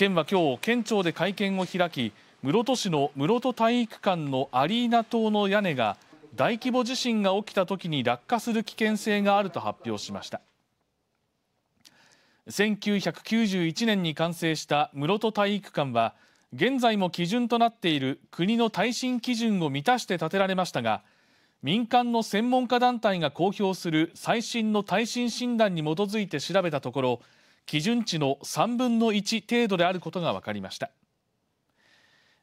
県は今日県庁で会見を開き室戸市の室戸体育館のアリーナ棟の屋根が大規模地震が起きた時に落下する危険性があると発表しました1991年に完成した室戸体育館は現在も基準となっている国の耐震基準を満たして建てられましたが民間の専門家団体が公表する最新の耐震診断に基づいて調べたところ基準値の3分の1程度であることが分かりました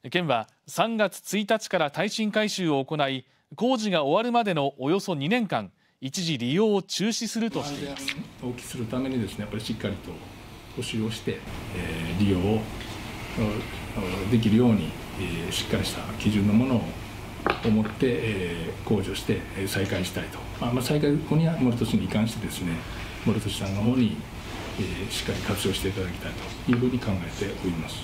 県は3月1日から耐震改修を行い工事が終わるまでのおよそ2年間一時利用を中止するとしています大きするためにですねやっぱりしっかりと補修をして、えー、利用をできるように、えー、しっかりした基準のものを思って、えー、控除して再開したいと、まあ、まあ、再開後には森年に関してですね森戸市さんの方にしっかり活用していただきたいというふうに考えております。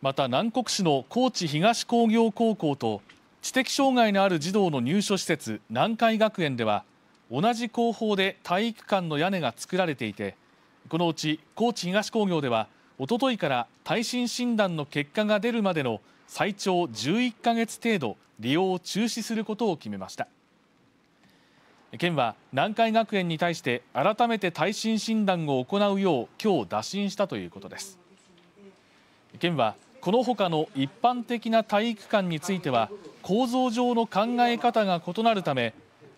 また南国市の高知東工業高校と知的障害のある児童の入所施設南海学園では同じ工法で体育館の屋根が作られていてこのうち高知東工業ではおとといから耐震診断の結果が出るまでの最長11か月程度利用を中止することを決めました。県は南海学園に対して改めて耐震診断を行うよう今日打診したということです県はこのほかの一般的な体育館については構造上の考え方が異なるため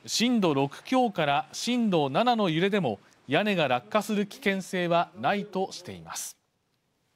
震度6強から震度7の揺れでも屋根が落下する危険性はないとしています